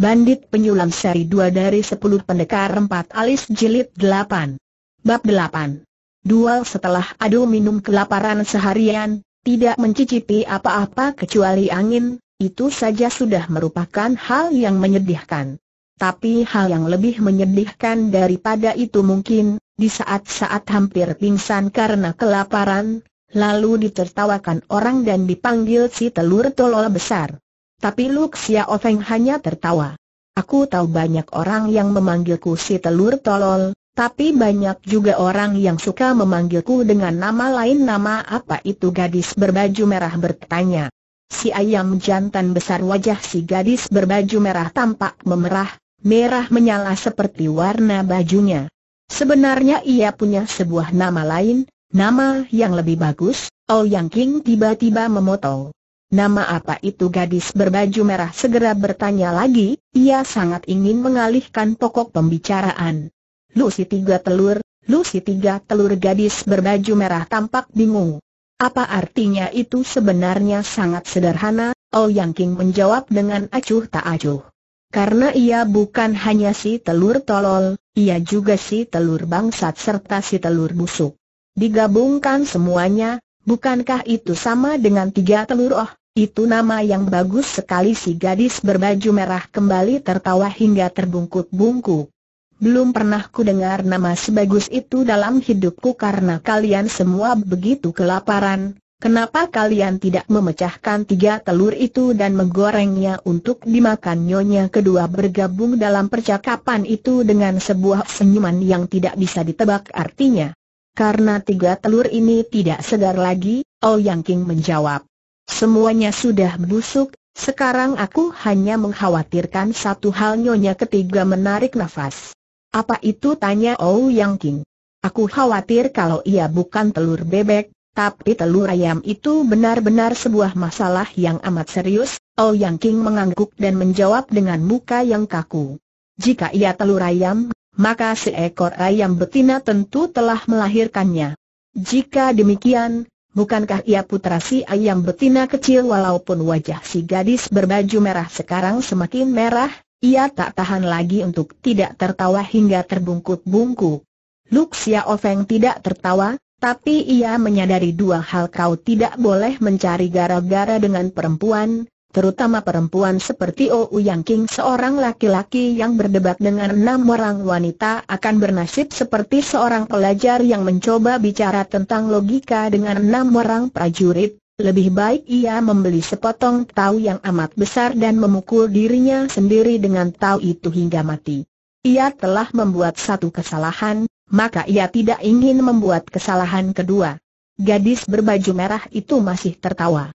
Bandit Penyulam Seri 2 dari 10 Pendekar 4 Alis Jilid 8 Bab 8 Dual setelah adu minum kelaparan seharian, tidak mencicipi apa-apa kecuali angin, itu saja sudah merupakan hal yang menyedihkan. Tapi hal yang lebih menyedihkan daripada itu mungkin, di saat-saat hampir pingsan karena kelaparan, lalu ditertawakan orang dan dipanggil si telur tolol besar. Tapi Lu Xiao hanya tertawa. Aku tahu banyak orang yang memanggilku si telur tolol, tapi banyak juga orang yang suka memanggilku dengan nama lain Nama apa itu gadis berbaju merah bertanya Si ayam jantan besar wajah si gadis berbaju merah tampak memerah, merah menyala seperti warna bajunya Sebenarnya ia punya sebuah nama lain, nama yang lebih bagus, Oh Yang King tiba-tiba memotong Nama apa itu gadis berbaju merah segera bertanya lagi, ia sangat ingin mengalihkan pokok pembicaraan. Lucy tiga telur, Lucy tiga telur gadis berbaju merah tampak bingung. Apa artinya itu sebenarnya sangat sederhana, Yang King menjawab dengan acuh tak acuh. Karena ia bukan hanya si telur tolol, ia juga si telur bangsat serta si telur busuk. Digabungkan semuanya, bukankah itu sama dengan tiga telur oh? Itu nama yang bagus sekali si gadis berbaju merah kembali tertawa hingga terbungkuk-bungkuk. Belum pernah ku dengar nama sebagus itu dalam hidupku karena kalian semua begitu kelaparan. Kenapa kalian tidak memecahkan tiga telur itu dan menggorengnya untuk dimakan nyonya kedua bergabung dalam percakapan itu dengan sebuah senyuman yang tidak bisa ditebak artinya. Karena tiga telur ini tidak segar lagi, Ouyang King menjawab. Semuanya sudah busuk, sekarang aku hanya mengkhawatirkan satu hal nyonya ketiga menarik nafas. Apa itu tanya Ou Yang King? Aku khawatir kalau ia bukan telur bebek, tapi telur ayam itu benar-benar sebuah masalah yang amat serius, Ou Yang King mengangguk dan menjawab dengan muka yang kaku. Jika ia telur ayam, maka seekor ayam betina tentu telah melahirkannya. Jika demikian, Bukankah ia putra si ayam betina kecil walaupun wajah si gadis berbaju merah sekarang semakin merah, ia tak tahan lagi untuk tidak tertawa hingga terbungkuk-bungkuk. Luk Xiao tidak tertawa, tapi ia menyadari dua hal kau tidak boleh mencari gara-gara dengan perempuan, terutama perempuan seperti Ou Yang King seorang laki-laki yang berdebat dengan enam orang wanita akan bernasib seperti seorang pelajar yang mencoba bicara tentang logika dengan enam orang prajurit, lebih baik ia membeli sepotong tahu yang amat besar dan memukul dirinya sendiri dengan tahu itu hingga mati. Ia telah membuat satu kesalahan, maka ia tidak ingin membuat kesalahan kedua. Gadis berbaju merah itu masih tertawa.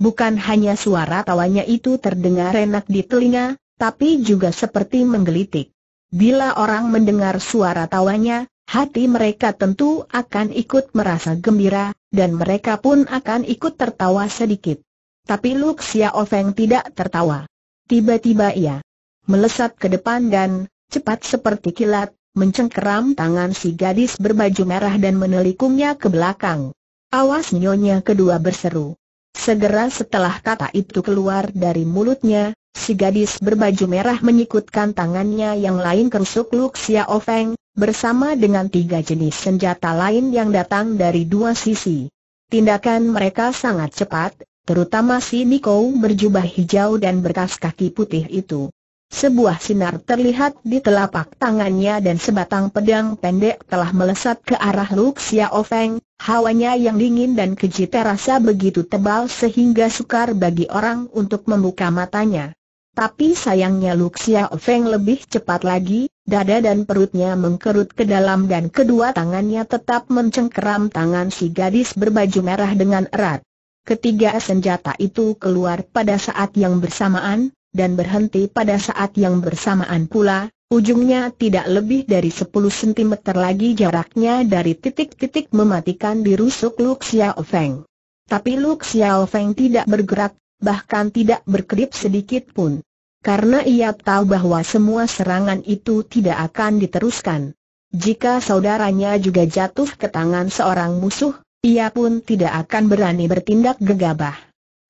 Bukan hanya suara tawanya itu terdengar enak di telinga, tapi juga seperti menggelitik. Bila orang mendengar suara tawanya, hati mereka tentu akan ikut merasa gembira, dan mereka pun akan ikut tertawa sedikit. Tapi Luxia Ofeng tidak tertawa. Tiba-tiba ia melesat ke depan dan, cepat seperti kilat, mencengkeram tangan si gadis berbaju merah dan menelikungnya ke belakang. Awas nyonya kedua berseru. Segera setelah kata itu keluar dari mulutnya, si gadis berbaju merah menyikutkan tangannya yang lain ke rusuk Luk Xiao Feng, bersama dengan tiga jenis senjata lain yang datang dari dua sisi. Tindakan mereka sangat cepat, terutama si Niko berjubah hijau dan berkas kaki putih itu. Sebuah sinar terlihat di telapak tangannya dan sebatang pedang pendek telah melesat ke arah Luk Xiao Feng, Hawanya yang dingin dan keji terasa begitu tebal sehingga sukar bagi orang untuk membuka matanya. Tapi sayangnya Luxia Feng lebih cepat lagi, dada dan perutnya mengkerut ke dalam dan kedua tangannya tetap mencengkeram tangan si gadis berbaju merah dengan erat. Ketiga senjata itu keluar pada saat yang bersamaan, dan berhenti pada saat yang bersamaan pula, Ujungnya tidak lebih dari 10 cm lagi jaraknya dari titik-titik mematikan di rusuk Luk Xiao Feng. Tapi Luk Xiao Feng tidak bergerak, bahkan tidak berkedip sedikit pun. Karena ia tahu bahwa semua serangan itu tidak akan diteruskan. Jika saudaranya juga jatuh ke tangan seorang musuh, ia pun tidak akan berani bertindak gegabah.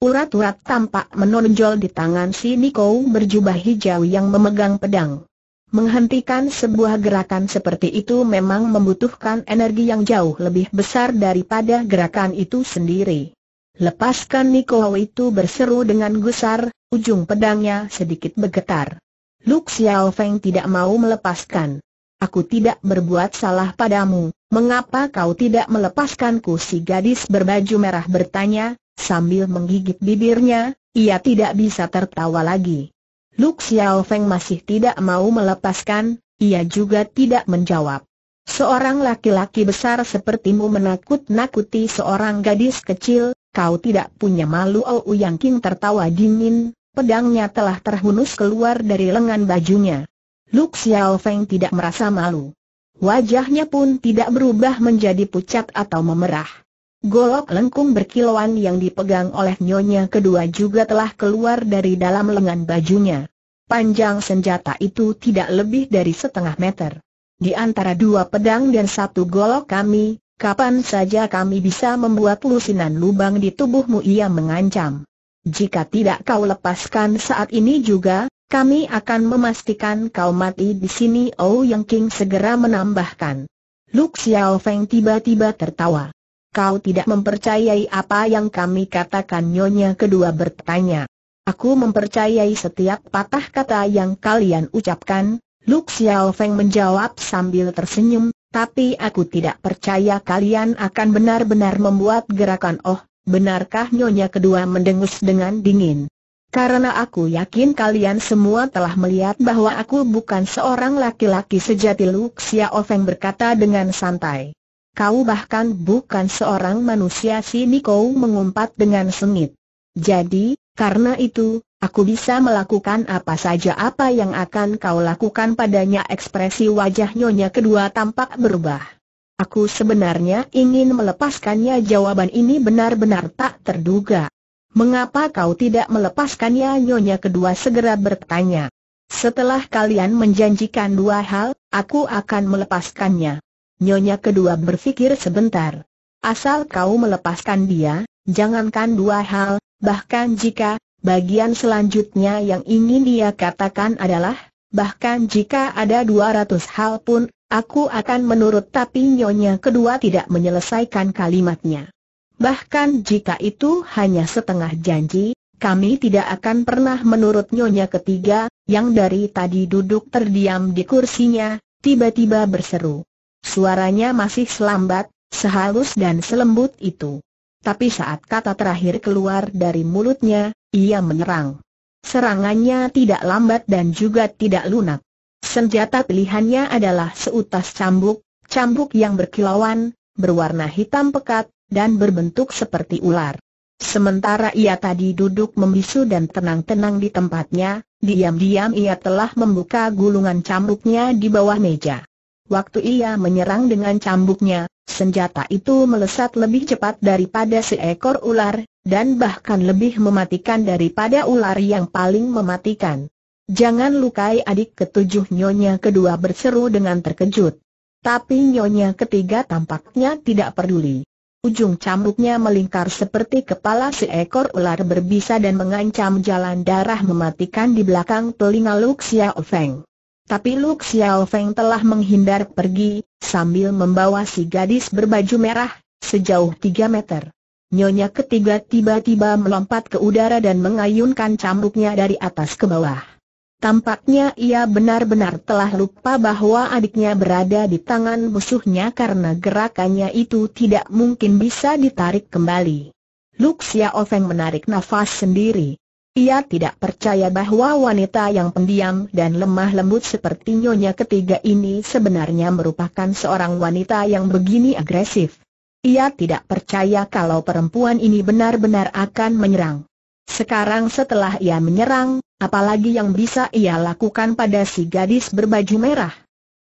Urat-urat tampak menonjol di tangan si Niko berjubah hijau yang memegang pedang. Menghentikan sebuah gerakan seperti itu memang membutuhkan energi yang jauh lebih besar daripada gerakan itu sendiri. Lepaskan Niko itu berseru dengan gusar, ujung pedangnya sedikit bergetar. Luk Xiao Feng tidak mau melepaskan. Aku tidak berbuat salah padamu, mengapa kau tidak melepaskanku si gadis berbaju merah bertanya, sambil menggigit bibirnya, ia tidak bisa tertawa lagi. Luk Xiao Feng masih tidak mau melepaskan, ia juga tidak menjawab. Seorang laki-laki besar sepertimu menakut-nakuti seorang gadis kecil, kau tidak punya malu Ou oh Yang King tertawa dingin, pedangnya telah terhunus keluar dari lengan bajunya. Luk Xiao Feng tidak merasa malu. Wajahnya pun tidak berubah menjadi pucat atau memerah. Golok lengkung berkilauan yang dipegang oleh nyonya kedua juga telah keluar dari dalam lengan bajunya. Panjang senjata itu tidak lebih dari setengah meter. Di antara dua pedang dan satu golok kami, kapan saja kami bisa membuat lusinan lubang di tubuhmu ia mengancam. Jika tidak kau lepaskan saat ini juga, kami akan memastikan kau mati di sini. Oh Yang King segera menambahkan. Luk Xiao Feng tiba-tiba tertawa. Kau tidak mempercayai apa yang kami katakan Nyonya kedua bertanya. Aku mempercayai setiap patah kata yang kalian ucapkan, Lu Xiao Feng menjawab sambil tersenyum, tapi aku tidak percaya kalian akan benar-benar membuat gerakan oh, benarkah Nyonya kedua mendengus dengan dingin. Karena aku yakin kalian semua telah melihat bahwa aku bukan seorang laki-laki sejati Lu Xiao Feng berkata dengan santai. Kau bahkan bukan seorang manusia si kau mengumpat dengan sengit. Jadi, karena itu, aku bisa melakukan apa saja apa yang akan kau lakukan padanya ekspresi wajah nyonya kedua tampak berubah. Aku sebenarnya ingin melepaskannya jawaban ini benar-benar tak terduga. Mengapa kau tidak melepaskannya nyonya kedua segera bertanya. Setelah kalian menjanjikan dua hal, aku akan melepaskannya. Nyonya kedua berpikir sebentar. Asal kau melepaskan dia, jangankan dua hal, bahkan jika, bagian selanjutnya yang ingin dia katakan adalah, bahkan jika ada dua ratus hal pun, aku akan menurut tapi nyonya kedua tidak menyelesaikan kalimatnya. Bahkan jika itu hanya setengah janji, kami tidak akan pernah menurut nyonya ketiga, yang dari tadi duduk terdiam di kursinya, tiba-tiba berseru. Suaranya masih selambat, sehalus dan selembut itu. Tapi saat kata terakhir keluar dari mulutnya, ia menyerang. Serangannya tidak lambat dan juga tidak lunak. Senjata pilihannya adalah seutas cambuk, cambuk yang berkilauan, berwarna hitam pekat, dan berbentuk seperti ular. Sementara ia tadi duduk membisu dan tenang-tenang di tempatnya, diam-diam ia telah membuka gulungan cambuknya di bawah meja. Waktu ia menyerang dengan cambuknya, senjata itu melesat lebih cepat daripada seekor ular, dan bahkan lebih mematikan daripada ular yang paling mematikan. Jangan lukai adik ketujuh nyonya kedua berseru dengan terkejut. Tapi nyonya ketiga tampaknya tidak peduli. Ujung cambuknya melingkar seperti kepala seekor ular berbisa dan mengancam jalan darah mematikan di belakang telinga Luxia Ofeng. Tapi Lu Xiao Feng telah menghindar pergi, sambil membawa si gadis berbaju merah, sejauh 3 meter. Nyonya ketiga tiba-tiba melompat ke udara dan mengayunkan cambuknya dari atas ke bawah. Tampaknya ia benar-benar telah lupa bahwa adiknya berada di tangan musuhnya karena gerakannya itu tidak mungkin bisa ditarik kembali. Luxia Ofeng menarik nafas sendiri. Ia tidak percaya bahwa wanita yang pendiam dan lemah lembut seperti nyonya ketiga ini sebenarnya merupakan seorang wanita yang begini agresif. Ia tidak percaya kalau perempuan ini benar-benar akan menyerang. Sekarang setelah ia menyerang, apalagi yang bisa ia lakukan pada si gadis berbaju merah?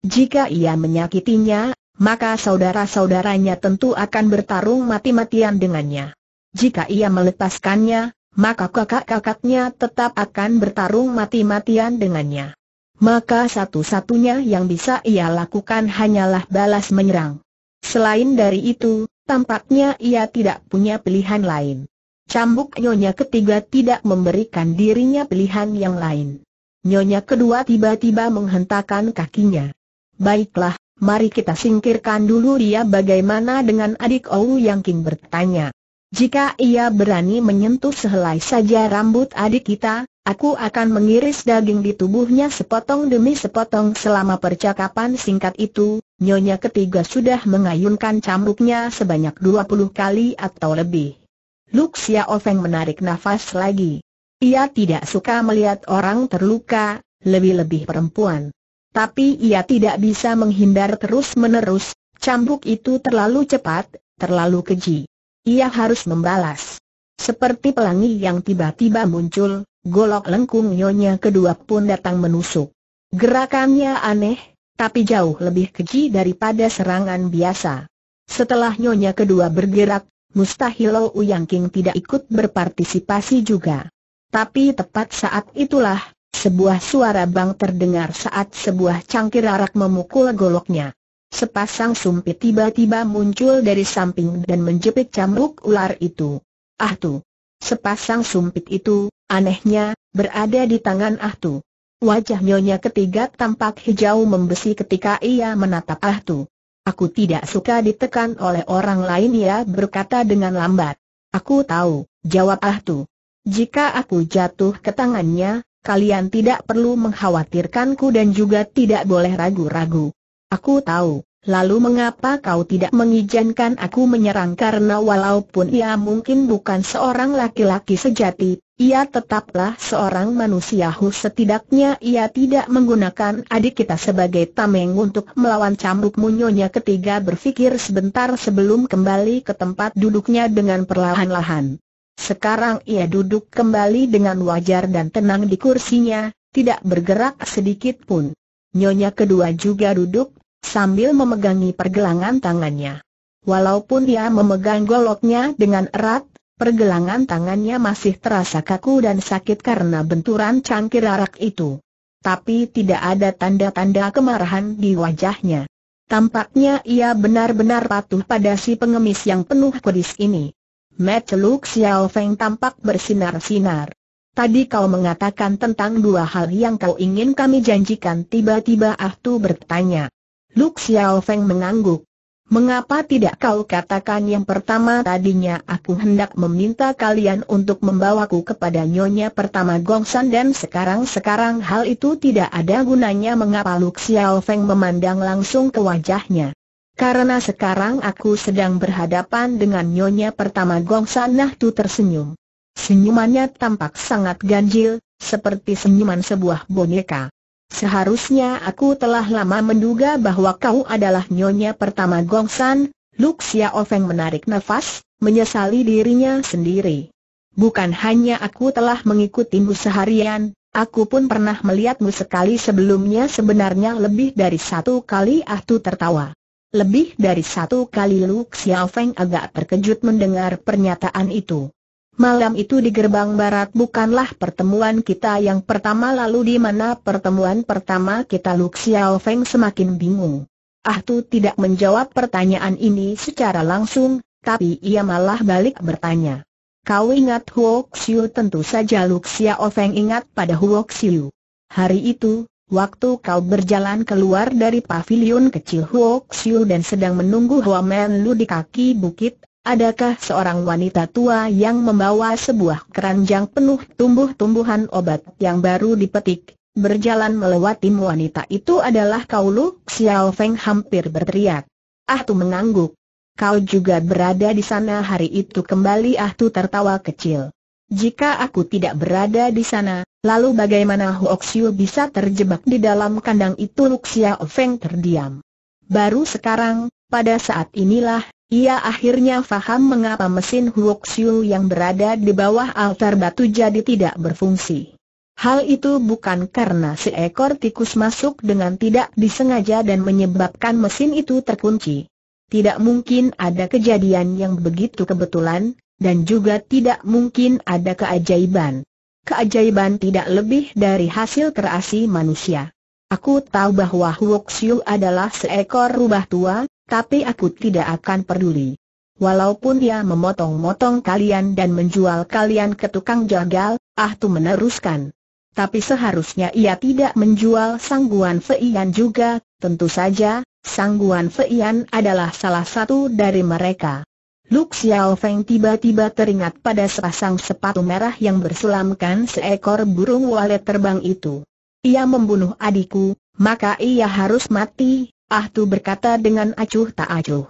Jika ia menyakitinya, maka saudara-saudaranya tentu akan bertarung mati-matian dengannya. Jika ia melepaskannya, maka kakak-kakaknya tetap akan bertarung mati-matian dengannya. Maka satu-satunya yang bisa ia lakukan hanyalah balas menyerang. Selain dari itu, tampaknya ia tidak punya pilihan lain. Cambuk nyonya ketiga tidak memberikan dirinya pilihan yang lain. Nyonya kedua tiba-tiba menghentakkan kakinya. Baiklah, mari kita singkirkan dulu dia bagaimana dengan adik Ou Yang King bertanya. Jika ia berani menyentuh sehelai saja rambut adik kita, aku akan mengiris daging di tubuhnya sepotong demi sepotong selama percakapan singkat itu, nyonya ketiga sudah mengayunkan cambuknya sebanyak dua puluh kali atau lebih. Luxia Ofeng menarik nafas lagi. Ia tidak suka melihat orang terluka, lebih-lebih perempuan. Tapi ia tidak bisa menghindar terus-menerus, cambuk itu terlalu cepat, terlalu keji ia harus membalas. Seperti pelangi yang tiba-tiba muncul, golok lengkung nyonya kedua pun datang menusuk. Gerakannya aneh, tapi jauh lebih keji daripada serangan biasa. Setelah nyonya kedua bergerak, Mustahilo Uyang King tidak ikut berpartisipasi juga. Tapi tepat saat itulah, sebuah suara bang terdengar saat sebuah cangkir arak memukul goloknya. Sepasang sumpit tiba-tiba muncul dari samping dan menjepit cambuk ular itu. Ah tu! Sepasang sumpit itu, anehnya, berada di tangan Ah tu. Wajah nyonya ketiga tampak hijau membesi ketika ia menatap Ah tu. Aku tidak suka ditekan oleh orang lain ya, berkata dengan lambat. Aku tahu, jawab Ah tu. Jika aku jatuh ke tangannya, kalian tidak perlu mengkhawatirkanku dan juga tidak boleh ragu-ragu. Aku tahu, lalu mengapa kau tidak mengizinkan aku menyerang karena walaupun ia mungkin bukan seorang laki-laki sejati, ia tetaplah seorang manusia hus setidaknya ia tidak menggunakan adik kita sebagai tameng untuk melawan cambuk munyonya ketiga berpikir sebentar sebelum kembali ke tempat duduknya dengan perlahan-lahan. Sekarang ia duduk kembali dengan wajar dan tenang di kursinya, tidak bergerak sedikit pun. Nyonya kedua juga duduk, sambil memegangi pergelangan tangannya. Walaupun dia memegang goloknya dengan erat, pergelangan tangannya masih terasa kaku dan sakit karena benturan cangkir arak itu. Tapi tidak ada tanda-tanda kemarahan di wajahnya. Tampaknya ia benar-benar patuh pada si pengemis yang penuh kudis ini. Mat Luke Xiao Feng tampak bersinar-sinar. Tadi kau mengatakan tentang dua hal yang kau ingin kami janjikan tiba-tiba Ahtu bertanya. Luk Xiao Feng mengangguk. Mengapa tidak kau katakan yang pertama tadinya aku hendak meminta kalian untuk membawaku kepada nyonya pertama Gong San, dan sekarang-sekarang hal itu tidak ada gunanya mengapa Luk Xiao Feng memandang langsung ke wajahnya. Karena sekarang aku sedang berhadapan dengan nyonya pertama Gong San. Nah Tu tersenyum. Senyumannya tampak sangat ganjil, seperti senyuman sebuah boneka. Seharusnya aku telah lama menduga bahwa kau adalah nyonya pertama Gongsan, Luk Xiao Feng menarik nafas, menyesali dirinya sendiri. Bukan hanya aku telah mengikutimu seharian, aku pun pernah melihatmu sekali sebelumnya sebenarnya lebih dari satu kali Ahtu tertawa. Lebih dari satu kali Luxia Xiao agak terkejut mendengar pernyataan itu. Malam itu di gerbang barat bukanlah pertemuan kita yang pertama lalu di mana pertemuan pertama kita Lu Xiao Feng semakin bingung. Ah Tu tidak menjawab pertanyaan ini secara langsung, tapi ia malah balik bertanya. Kau ingat Huo Xiu tentu saja Lu Xiao Feng ingat pada Huo Xiu. Hari itu, waktu kau berjalan keluar dari pavilion kecil Huo Xiu dan sedang menunggu Huo Men Lu di kaki bukit Adakah seorang wanita tua yang membawa sebuah keranjang penuh tumbuh-tumbuhan obat yang baru dipetik, berjalan melewati wanita itu adalah kau Lu? Xiao Feng hampir berteriak. Ah Tu mengangguk. Kau juga berada di sana hari itu kembali Ah Tu tertawa kecil. Jika aku tidak berada di sana, lalu bagaimana Huoxiu bisa terjebak di dalam kandang itu Lu Xiao Feng terdiam. Baru sekarang, pada saat inilah ia akhirnya faham mengapa mesin Huoxiu yang berada di bawah altar batu jadi tidak berfungsi. Hal itu bukan karena seekor tikus masuk dengan tidak disengaja dan menyebabkan mesin itu terkunci. Tidak mungkin ada kejadian yang begitu kebetulan, dan juga tidak mungkin ada keajaiban. Keajaiban tidak lebih dari hasil kreasi manusia. Aku tahu bahwa Huoxiu adalah seekor rubah tua, tapi aku tidak akan peduli. Walaupun dia memotong-motong kalian dan menjual kalian ke tukang jagal, ah Ahtu meneruskan. Tapi seharusnya ia tidak menjual Sangguan Feian juga, tentu saja, Sangguan Feian adalah salah satu dari mereka. Luk Xiao Feng tiba-tiba teringat pada sepasang sepatu merah yang berselamkan seekor burung walet terbang itu. Ia membunuh adikku, maka ia harus mati, Ah tu berkata dengan acuh tak acuh.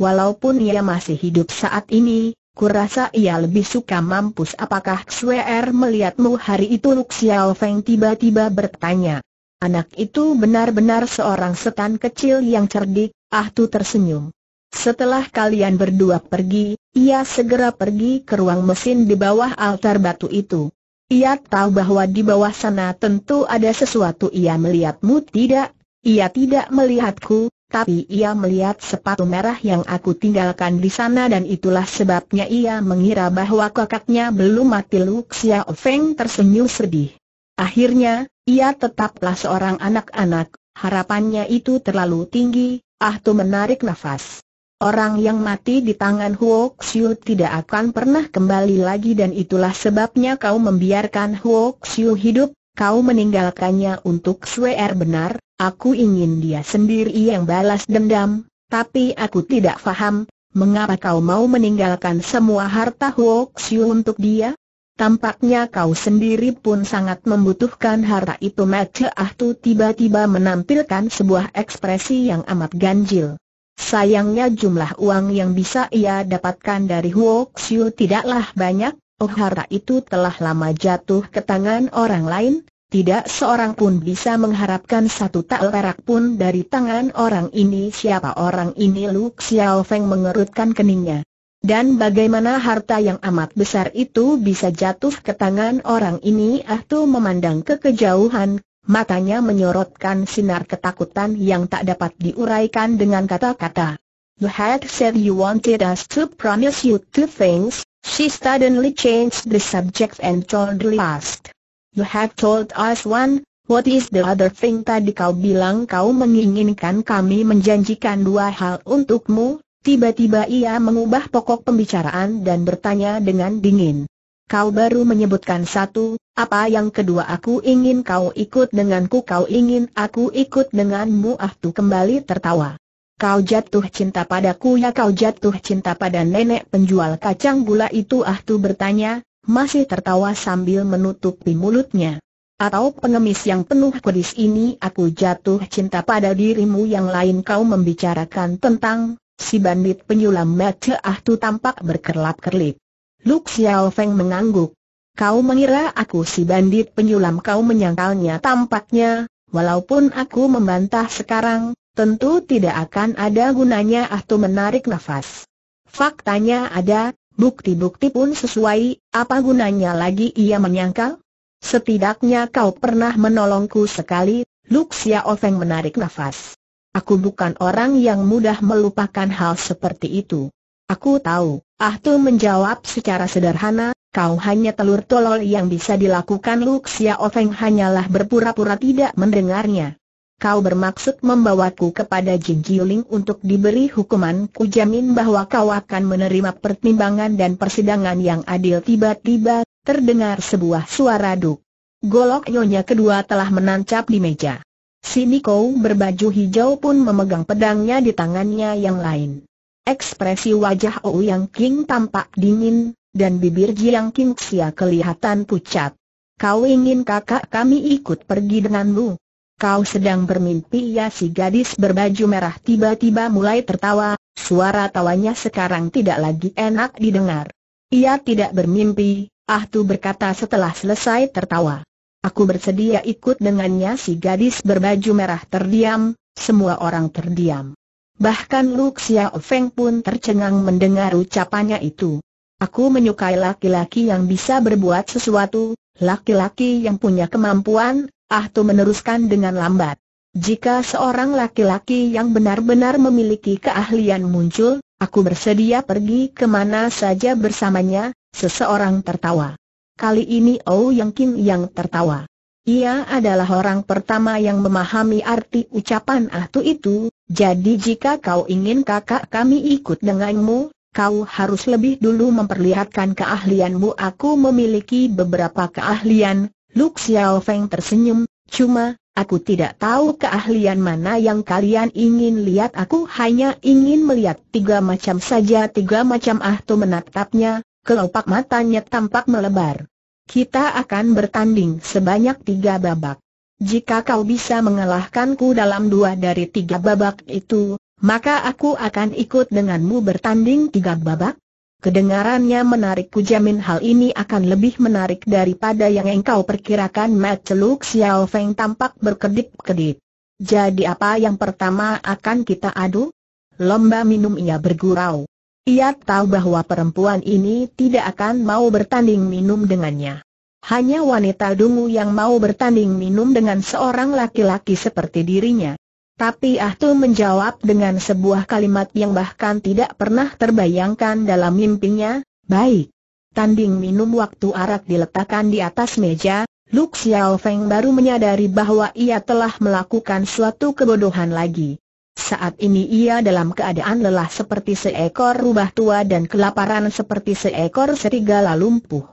Walaupun ia masih hidup saat ini, kurasa ia lebih suka mampus apakah Xuer melihatmu hari itu Lu Xiao Feng tiba-tiba bertanya. Anak itu benar-benar seorang setan kecil yang cerdik, Ah tu tersenyum. Setelah kalian berdua pergi, ia segera pergi ke ruang mesin di bawah altar batu itu. Ia tahu bahwa di bawah sana tentu ada sesuatu ia melihatmu tidak, ia tidak melihatku, tapi ia melihat sepatu merah yang aku tinggalkan di sana dan itulah sebabnya ia mengira bahwa kakaknya belum mati Luksia Feng tersenyum sedih. Akhirnya, ia tetaplah seorang anak-anak, harapannya itu terlalu tinggi, Ah Tu menarik nafas. Orang yang mati di tangan Huo Xiu tidak akan pernah kembali lagi dan itulah sebabnya kau membiarkan Huo Xiu hidup, kau meninggalkannya untuk swear er benar, Aku ingin dia sendiri yang balas dendam, tapi aku tidak faham, mengapa kau mau meninggalkan semua harta Huoxiu untuk dia? Tampaknya kau sendiri pun sangat membutuhkan harta itu ah Ahtu tiba-tiba menampilkan sebuah ekspresi yang amat ganjil. Sayangnya jumlah uang yang bisa ia dapatkan dari Huoxiu tidaklah banyak, oh harta itu telah lama jatuh ke tangan orang lain, tidak seorang pun bisa mengharapkan satu tak perak pun dari tangan orang ini Siapa orang ini Lu Xiao Feng mengerutkan keningnya Dan bagaimana harta yang amat besar itu bisa jatuh ke tangan orang ini Ah Tu memandang ke kejauhan Matanya menyorotkan sinar ketakutan yang tak dapat diuraikan dengan kata-kata You had said you wanted us to promise you two things She suddenly changed the subject and told the last You have told us one, what is the other thing tadi kau bilang kau menginginkan kami menjanjikan dua hal untukmu, tiba-tiba ia mengubah pokok pembicaraan dan bertanya dengan dingin. Kau baru menyebutkan satu, apa yang kedua aku ingin kau ikut denganku kau ingin aku ikut denganmu ah tu kembali tertawa. Kau jatuh cinta padaku ya kau jatuh cinta pada nenek penjual kacang gula itu ah tu bertanya, masih tertawa sambil menutupi mulutnya. Atau pengemis yang penuh kudis ini aku jatuh cinta pada dirimu yang lain kau membicarakan tentang si bandit penyulam mata ah tu tampak berkerlap-kerlip. Luk Xiao Feng mengangguk. Kau mengira aku si bandit penyulam kau menyangkalnya tampaknya, walaupun aku membantah sekarang, tentu tidak akan ada gunanya ah tu menarik nafas. Faktanya ada, Bukti-bukti pun sesuai, apa gunanya lagi ia menyangkal? Setidaknya kau pernah menolongku sekali, Luxia Ofeng menarik nafas. Aku bukan orang yang mudah melupakan hal seperti itu. Aku tahu, Ah Ahtu menjawab secara sederhana, kau hanya telur tolol yang bisa dilakukan Luxia Ofeng hanyalah berpura-pura tidak mendengarnya kau bermaksud membawaku kepada Jin Jiuling untuk diberi hukuman ku jamin bahwa kau akan menerima pertimbangan dan persidangan yang adil tiba-tiba, terdengar sebuah suara duk. Golok nyonya kedua telah menancap di meja. Sini Niko berbaju hijau pun memegang pedangnya di tangannya yang lain. Ekspresi wajah Ou yang King tampak dingin, dan bibir Jiang King Xia kelihatan pucat. Kau ingin kakak kami ikut pergi denganmu? Kau sedang bermimpi ya si gadis berbaju merah tiba-tiba mulai tertawa, suara tawanya sekarang tidak lagi enak didengar. Ia tidak bermimpi, ah tuh berkata setelah selesai tertawa. Aku bersedia ikut dengannya si gadis berbaju merah terdiam, semua orang terdiam. Bahkan Lu Xiao Feng pun tercengang mendengar ucapannya itu. Aku menyukai laki-laki yang bisa berbuat sesuatu, laki-laki yang punya kemampuan, Ah Ahtu meneruskan dengan lambat. Jika seorang laki-laki yang benar-benar memiliki keahlian muncul, aku bersedia pergi kemana saja bersamanya, seseorang tertawa. Kali ini Oh Yang Kim yang tertawa. Ia adalah orang pertama yang memahami arti ucapan Ah tu itu, jadi jika kau ingin kakak kami ikut denganmu, kau harus lebih dulu memperlihatkan keahlianmu Aku memiliki beberapa keahlian, Lu Xiao Feng tersenyum, cuma, aku tidak tahu keahlian mana yang kalian ingin lihat Aku hanya ingin melihat tiga macam saja Tiga macam ah tu menatapnya, kelopak matanya tampak melebar Kita akan bertanding sebanyak tiga babak Jika kau bisa mengalahkanku dalam dua dari tiga babak itu, maka aku akan ikut denganmu bertanding tiga babak Kedengarannya menarik ku jamin hal ini akan lebih menarik daripada yang engkau perkirakan Mat Celuk Xiao Feng tampak berkedip-kedip. Jadi apa yang pertama akan kita adu? Lomba minum ia bergurau. Ia tahu bahwa perempuan ini tidak akan mau bertanding minum dengannya. Hanya wanita dungu yang mau bertanding minum dengan seorang laki-laki seperti dirinya. Tapi ah tu menjawab dengan sebuah kalimat yang bahkan tidak pernah terbayangkan dalam mimpinya, baik. Tanding minum waktu arak diletakkan di atas meja, Lu Xiao Feng baru menyadari bahwa ia telah melakukan suatu kebodohan lagi. Saat ini ia dalam keadaan lelah seperti seekor rubah tua dan kelaparan seperti seekor serigala lumpuh.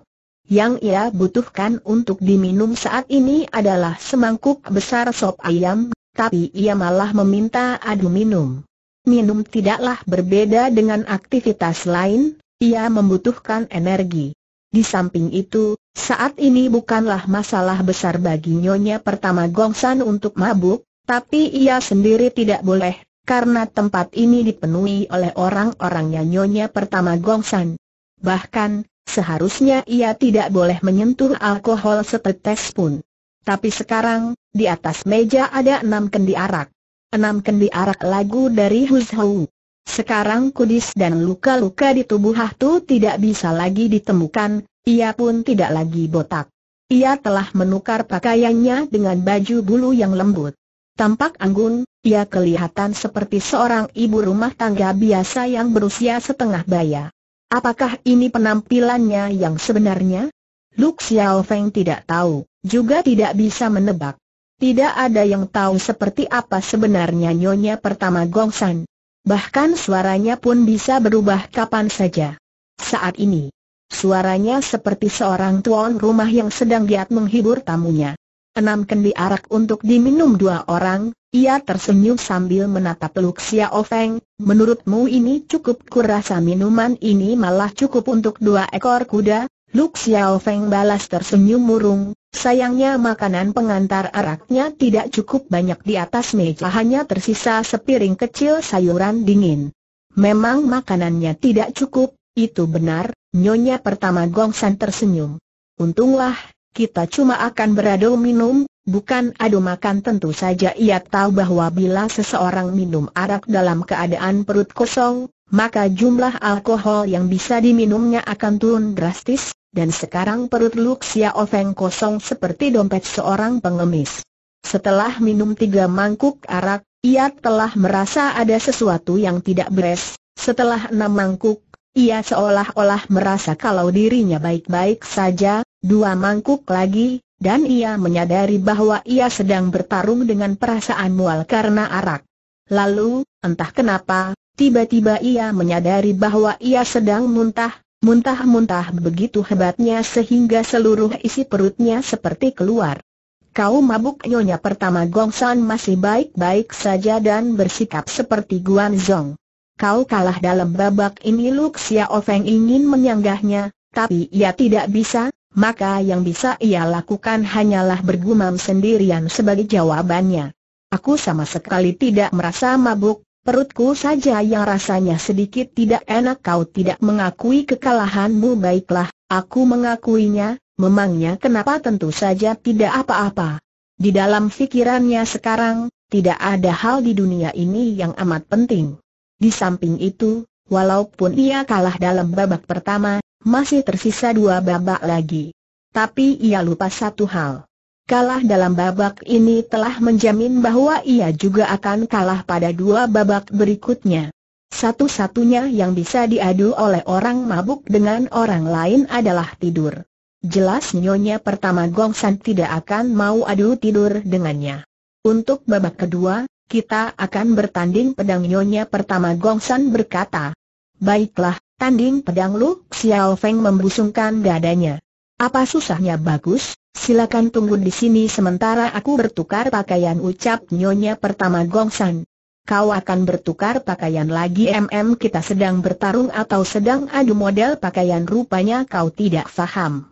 Yang ia butuhkan untuk diminum saat ini adalah semangkuk besar sop ayam tapi ia malah meminta adu minum. Minum tidaklah berbeda dengan aktivitas lain, ia membutuhkan energi. Di samping itu, saat ini bukanlah masalah besar bagi nyonya pertama Gongsan untuk mabuk, tapi ia sendiri tidak boleh, karena tempat ini dipenuhi oleh orang-orangnya nyonya pertama Gongsan. Bahkan, seharusnya ia tidak boleh menyentuh alkohol setetes pun. Tapi sekarang, di atas meja ada enam kendi arak. Enam kendi arak lagu dari Huzhou. Sekarang kudis dan luka-luka di tubuh Hatu tidak bisa lagi ditemukan, ia pun tidak lagi botak. Ia telah menukar pakaiannya dengan baju bulu yang lembut. Tampak anggun, ia kelihatan seperti seorang ibu rumah tangga biasa yang berusia setengah baya. Apakah ini penampilannya yang sebenarnya? Lu Xiaofeng tidak tahu juga tidak bisa menebak. Tidak ada yang tahu seperti apa sebenarnya nyonya pertama Gongsan. Bahkan suaranya pun bisa berubah kapan saja. Saat ini, suaranya seperti seorang tuan rumah yang sedang giat menghibur tamunya. Enam kendi arak untuk diminum dua orang, ia tersenyum sambil menatap Luk Xiao Ofeng, menurutmu ini cukup kurasa minuman ini malah cukup untuk dua ekor kuda? Luk Xiao Feng balas tersenyum murung, sayangnya makanan pengantar araknya tidak cukup banyak di atas meja hanya tersisa sepiring kecil sayuran dingin. Memang makanannya tidak cukup, itu benar, nyonya pertama Gong San tersenyum. Untunglah, kita cuma akan beradu minum, bukan adu makan tentu saja ia tahu bahwa bila seseorang minum arak dalam keadaan perut kosong, maka jumlah alkohol yang bisa diminumnya akan turun drastis, dan sekarang perut Luxia Oveng kosong seperti dompet seorang pengemis. Setelah minum tiga mangkuk arak, ia telah merasa ada sesuatu yang tidak beres, setelah enam mangkuk, ia seolah-olah merasa kalau dirinya baik-baik saja, dua mangkuk lagi, dan ia menyadari bahwa ia sedang bertarung dengan perasaan mual karena arak. Lalu, entah kenapa, Tiba-tiba ia menyadari bahwa ia sedang muntah, muntah-muntah begitu hebatnya sehingga seluruh isi perutnya seperti keluar. Kau mabuk nyonya pertama Gongsan masih baik-baik saja dan bersikap seperti Guanzong. Kau kalah dalam babak ini Luk Xiao Ofeng ingin menyanggahnya, tapi ia tidak bisa, maka yang bisa ia lakukan hanyalah bergumam sendirian sebagai jawabannya. Aku sama sekali tidak merasa mabuk, Perutku saja yang rasanya sedikit tidak enak kau tidak mengakui kekalahanmu baiklah, aku mengakuinya, memangnya kenapa tentu saja tidak apa-apa. Di dalam fikirannya sekarang, tidak ada hal di dunia ini yang amat penting. Di samping itu, walaupun ia kalah dalam babak pertama, masih tersisa dua babak lagi. Tapi ia lupa satu hal kalah dalam babak ini telah menjamin bahwa ia juga akan kalah pada dua babak berikutnya. Satu-satunya yang bisa diadu oleh orang mabuk dengan orang lain adalah tidur. Jelas nyonya pertama Gongsan tidak akan mau adu tidur dengannya. Untuk babak kedua, kita akan bertanding pedang nyonya pertama Gongsan berkata. Baiklah, tanding pedang lu, Xiao Feng membusungkan dadanya. Apa susahnya bagus? Silakan tunggu di sini sementara aku bertukar pakaian ucap Nyonya pertama Gongsan. Kau akan bertukar pakaian lagi MM kita sedang bertarung atau sedang adu model pakaian rupanya kau tidak faham.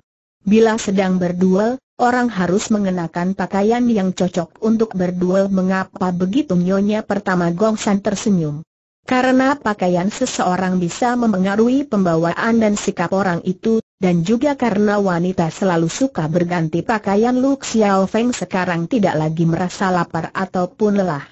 Bila sedang berduel, orang harus mengenakan pakaian yang cocok untuk berduel mengapa begitu Nyonya pertama Gongsan tersenyum. Karena pakaian seseorang bisa memengaruhi pembawaan dan sikap orang itu, dan juga karena wanita selalu suka berganti pakaian Lu Xiao Feng sekarang tidak lagi merasa lapar ataupun lelah.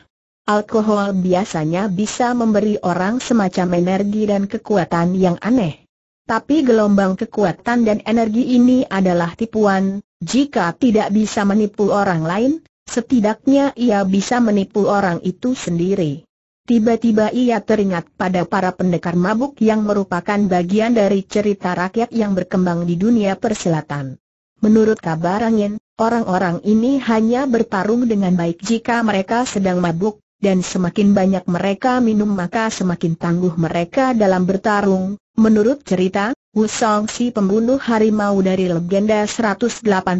Alkohol biasanya bisa memberi orang semacam energi dan kekuatan yang aneh. Tapi gelombang kekuatan dan energi ini adalah tipuan, jika tidak bisa menipu orang lain, setidaknya ia bisa menipu orang itu sendiri. Tiba-tiba ia teringat pada para pendekar mabuk yang merupakan bagian dari cerita rakyat yang berkembang di dunia perselatan. Menurut kabar angin, orang-orang ini hanya bertarung dengan baik jika mereka sedang mabuk, dan semakin banyak mereka minum maka semakin tangguh mereka dalam bertarung. Menurut cerita, Song si pembunuh harimau dari legenda 108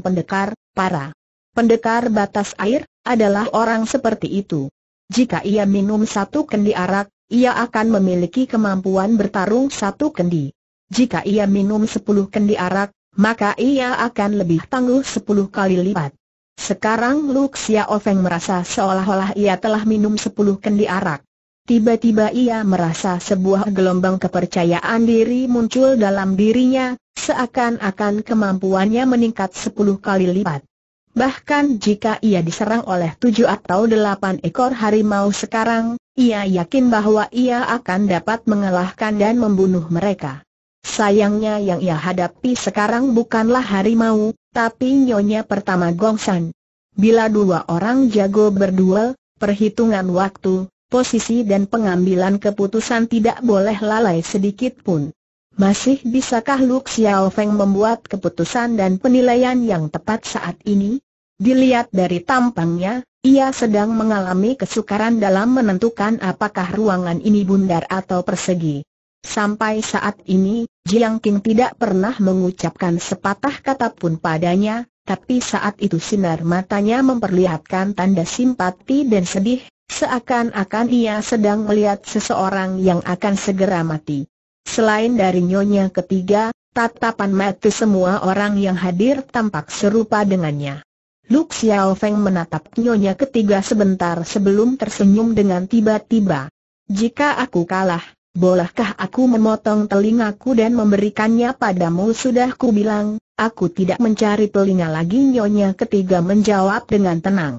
pendekar, para pendekar batas air, adalah orang seperti itu. Jika ia minum satu kendi arak, ia akan memiliki kemampuan bertarung satu kendi. Jika ia minum sepuluh kendi arak, maka ia akan lebih tangguh sepuluh kali lipat. Sekarang Luxia Xia Ofeng merasa seolah-olah ia telah minum sepuluh kendi arak. Tiba-tiba ia merasa sebuah gelombang kepercayaan diri muncul dalam dirinya, seakan-akan kemampuannya meningkat sepuluh kali lipat. Bahkan jika ia diserang oleh tujuh atau delapan ekor harimau sekarang, ia yakin bahwa ia akan dapat mengalahkan dan membunuh mereka. Sayangnya yang ia hadapi sekarang bukanlah harimau, tapi nyonya pertama Gongsan. Bila dua orang jago berduel, perhitungan waktu, posisi dan pengambilan keputusan tidak boleh lalai sedikit pun. Masih bisakah Lu Xiao Feng membuat keputusan dan penilaian yang tepat saat ini? Dilihat dari tampangnya, ia sedang mengalami kesukaran dalam menentukan apakah ruangan ini bundar atau persegi. Sampai saat ini, Jiang Qing tidak pernah mengucapkan sepatah kata pun padanya, tapi saat itu sinar matanya memperlihatkan tanda simpati dan sedih, seakan-akan ia sedang melihat seseorang yang akan segera mati. Selain dari nyonya ketiga, tatapan mati semua orang yang hadir tampak serupa dengannya. Lu Xiaofeng menatap nyonya ketiga sebentar sebelum tersenyum dengan tiba-tiba. Jika aku kalah, bolehkah aku memotong telingaku dan memberikannya padamu? Sudah ku bilang, aku tidak mencari telinga lagi. Nyonya ketiga menjawab dengan tenang.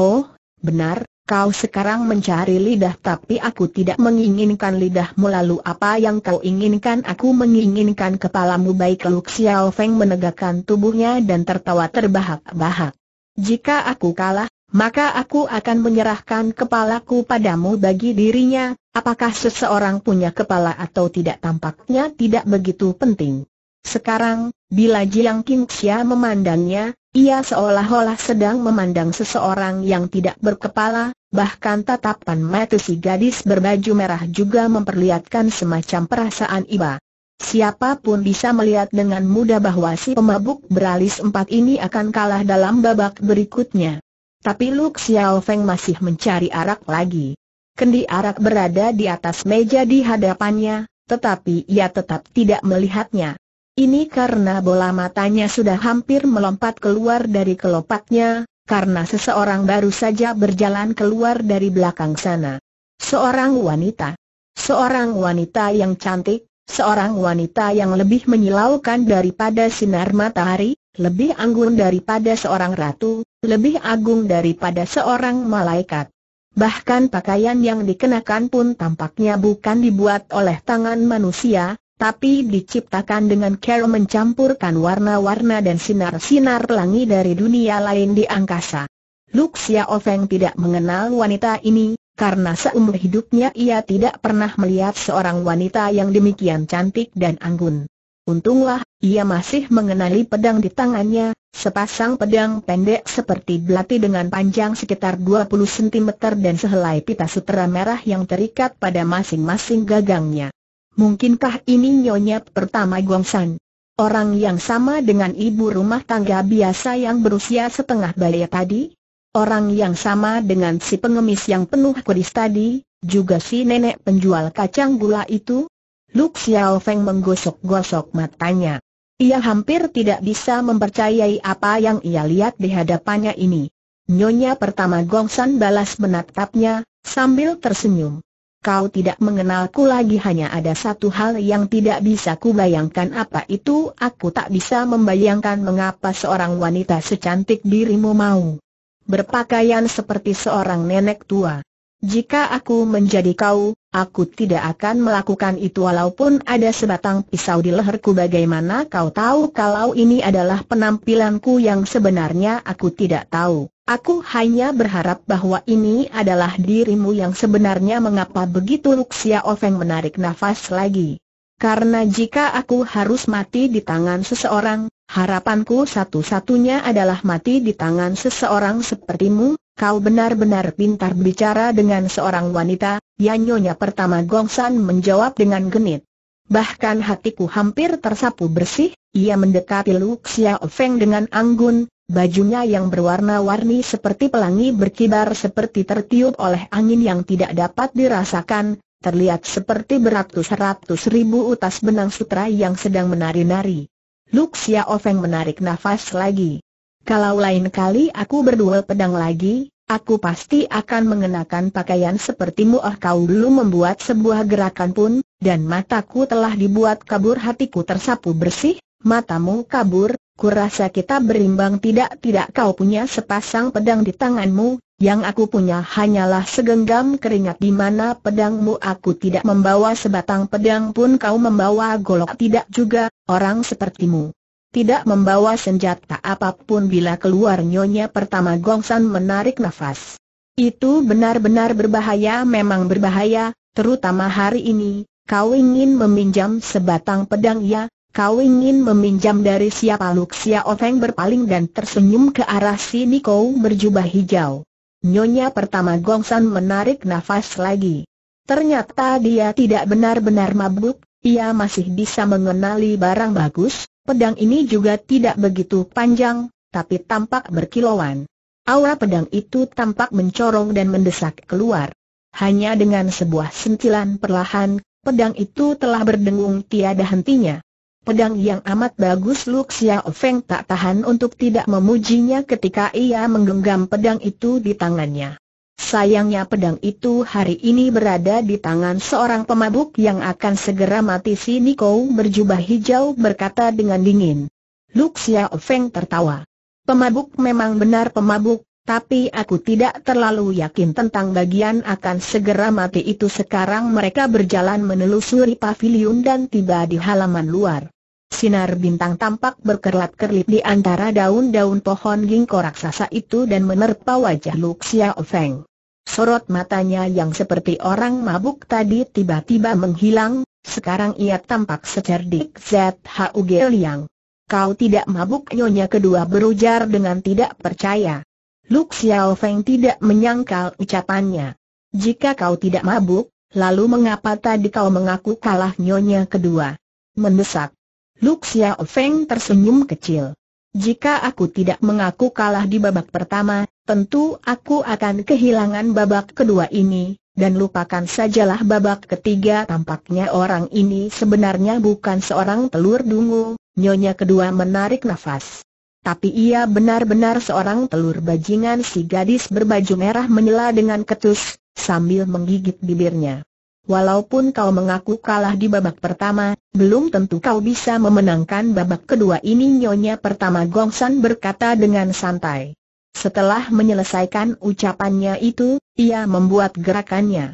Oh, benar, Kau sekarang mencari lidah tapi aku tidak menginginkan lidahmu lalu apa yang kau inginkan aku menginginkan kepalamu baik Lu Xiao Feng menegakkan tubuhnya dan tertawa terbahak-bahak. Jika aku kalah, maka aku akan menyerahkan kepalaku padamu bagi dirinya, apakah seseorang punya kepala atau tidak tampaknya tidak begitu penting. Sekarang, bila Jiang Qingxia memandangnya, ia seolah-olah sedang memandang seseorang yang tidak berkepala, bahkan tatapan mata si gadis berbaju merah juga memperlihatkan semacam perasaan iba. Siapapun bisa melihat dengan mudah bahwa si pemabuk beralis empat ini akan kalah dalam babak berikutnya. Tapi Luk Xiao Feng masih mencari arak lagi. Kendi arak berada di atas meja di hadapannya, tetapi ia tetap tidak melihatnya. Ini karena bola matanya sudah hampir melompat keluar dari kelopaknya, karena seseorang baru saja berjalan keluar dari belakang sana. Seorang wanita. Seorang wanita yang cantik, seorang wanita yang lebih menyilaukan daripada sinar matahari, lebih anggun daripada seorang ratu, lebih agung daripada seorang malaikat. Bahkan pakaian yang dikenakan pun tampaknya bukan dibuat oleh tangan manusia, tapi diciptakan dengan cara mencampurkan warna-warna dan sinar-sinar pelangi dari dunia lain di angkasa. Luxia Ofeng tidak mengenal wanita ini, karena seumur hidupnya ia tidak pernah melihat seorang wanita yang demikian cantik dan anggun. Untunglah, ia masih mengenali pedang di tangannya, sepasang pedang pendek seperti belati dengan panjang sekitar 20 cm dan sehelai pita sutera merah yang terikat pada masing-masing gagangnya. Mungkinkah ini nyonya pertama Gongsan, Orang yang sama dengan ibu rumah tangga biasa yang berusia setengah balia tadi? Orang yang sama dengan si pengemis yang penuh kuris tadi, juga si nenek penjual kacang gula itu? Luk Xiao Feng menggosok-gosok matanya. Ia hampir tidak bisa mempercayai apa yang ia lihat di hadapannya ini. Nyonya pertama Gongsan balas menatapnya, sambil tersenyum kau tidak mengenalku lagi hanya ada satu hal yang tidak bisa kubayangkan apa itu aku tak bisa membayangkan mengapa seorang wanita secantik dirimu mau berpakaian seperti seorang nenek tua. Jika aku menjadi kau, Aku tidak akan melakukan itu walaupun ada sebatang pisau di leherku bagaimana kau tahu kalau ini adalah penampilanku yang sebenarnya aku tidak tahu. Aku hanya berharap bahwa ini adalah dirimu yang sebenarnya mengapa begitu Luxia Ofeng menarik nafas lagi. Karena jika aku harus mati di tangan seseorang, harapanku satu-satunya adalah mati di tangan seseorang sepertimu, kau benar-benar pintar bicara dengan seorang wanita, ya nyonya pertama Gongsan menjawab dengan genit. Bahkan hatiku hampir tersapu bersih, ia mendekati Lu Xiao Feng dengan anggun, bajunya yang berwarna-warni seperti pelangi berkibar seperti tertiup oleh angin yang tidak dapat dirasakan, terlihat seperti beratus-ratus ribu utas benang sutra yang sedang menari-nari. Lu Xiao Feng menarik nafas lagi. Kalau lain kali aku berduel pedang lagi, aku pasti akan mengenakan pakaian sepertimu oh kau dulu membuat sebuah gerakan pun, dan mataku telah dibuat kabur hatiku tersapu bersih, matamu kabur, kurasa kita berimbang tidak-tidak kau punya sepasang pedang di tanganmu, yang aku punya hanyalah segenggam keringat di mana pedangmu aku tidak membawa sebatang pedang pun kau membawa golok tidak juga, orang sepertimu tidak membawa senjata apapun bila keluar nyonya pertama Gongsan menarik nafas. Itu benar-benar berbahaya memang berbahaya, terutama hari ini, kau ingin meminjam sebatang pedang ya, kau ingin meminjam dari siapa Luxia Ofeng berpaling dan tersenyum ke arah si Niko berjubah hijau. Nyonya pertama Gongsan menarik nafas lagi. Ternyata dia tidak benar-benar mabuk, ia masih bisa mengenali barang bagus, Pedang ini juga tidak begitu panjang, tapi tampak berkilauan. Aura pedang itu tampak mencorong dan mendesak keluar. Hanya dengan sebuah sentilan perlahan, pedang itu telah berdengung tiada hentinya. Pedang yang amat bagus Lu Ofeng tak tahan untuk tidak memujinya ketika ia menggenggam pedang itu di tangannya. Sayangnya pedang itu hari ini berada di tangan seorang pemabuk yang akan segera mati si Niko berjubah hijau berkata dengan dingin. Luxia Feng tertawa. Pemabuk memang benar pemabuk, tapi aku tidak terlalu yakin tentang bagian akan segera mati itu sekarang mereka berjalan menelusuri pavilion dan tiba di halaman luar. Sinar bintang tampak berkerlap kerlip di antara daun-daun pohon ginkgo raksasa itu dan menerpa wajah Luxia Ofeng. Sorot matanya yang seperti orang mabuk tadi tiba-tiba menghilang, sekarang ia tampak secerdik ZHUG Liang. Kau tidak mabuk nyonya kedua berujar dengan tidak percaya. Luk Xiao Feng tidak menyangkal ucapannya. Jika kau tidak mabuk, lalu mengapa tadi kau mengaku kalah nyonya kedua? Mendesak. Luk Xiao Feng tersenyum kecil. Jika aku tidak mengaku kalah di babak pertama, tentu aku akan kehilangan babak kedua ini, dan lupakan sajalah babak ketiga tampaknya orang ini sebenarnya bukan seorang telur dungu, nyonya kedua menarik nafas. Tapi ia benar-benar seorang telur bajingan si gadis berbaju merah menyela dengan ketus, sambil menggigit bibirnya. Walaupun kau mengaku kalah di babak pertama, belum tentu kau bisa memenangkan babak kedua ini Nyonya pertama Gongsan berkata dengan santai. Setelah menyelesaikan ucapannya itu, ia membuat gerakannya.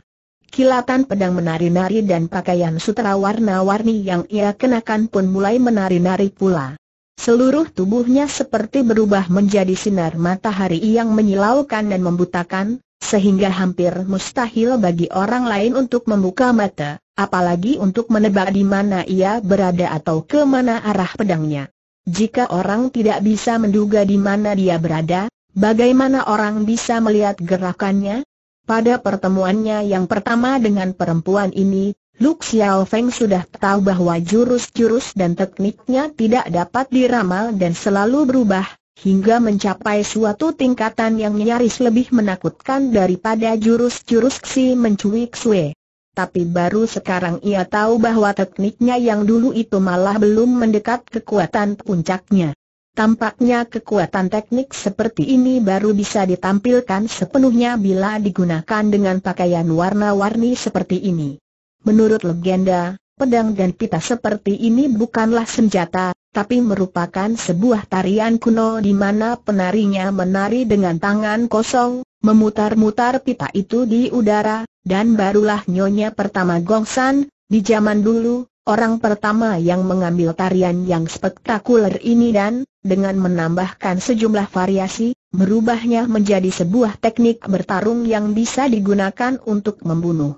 Kilatan pedang menari-nari dan pakaian sutra warna-warni yang ia kenakan pun mulai menari-nari pula. Seluruh tubuhnya seperti berubah menjadi sinar matahari yang menyilaukan dan membutakan, sehingga hampir mustahil bagi orang lain untuk membuka mata, apalagi untuk menebak di mana ia berada atau ke mana arah pedangnya. Jika orang tidak bisa menduga di mana dia berada, Bagaimana orang bisa melihat gerakannya? Pada pertemuannya yang pertama dengan perempuan ini, Lu Xiao Feng sudah tahu bahwa jurus-jurus dan tekniknya tidak dapat diramal dan selalu berubah, hingga mencapai suatu tingkatan yang nyaris lebih menakutkan daripada jurus-jurus Xi mencui Xue. Tapi baru sekarang ia tahu bahwa tekniknya yang dulu itu malah belum mendekat kekuatan puncaknya. Tampaknya kekuatan teknik seperti ini baru bisa ditampilkan sepenuhnya bila digunakan dengan pakaian warna-warni seperti ini. Menurut legenda, pedang dan pita seperti ini bukanlah senjata, tapi merupakan sebuah tarian kuno di mana penarinya menari dengan tangan kosong, memutar-mutar pita itu di udara, dan barulah Nyonya pertama Gongsan, di zaman dulu, orang pertama yang mengambil tarian yang spektakuler ini dan, dengan menambahkan sejumlah variasi, merubahnya menjadi sebuah teknik bertarung yang bisa digunakan untuk membunuh.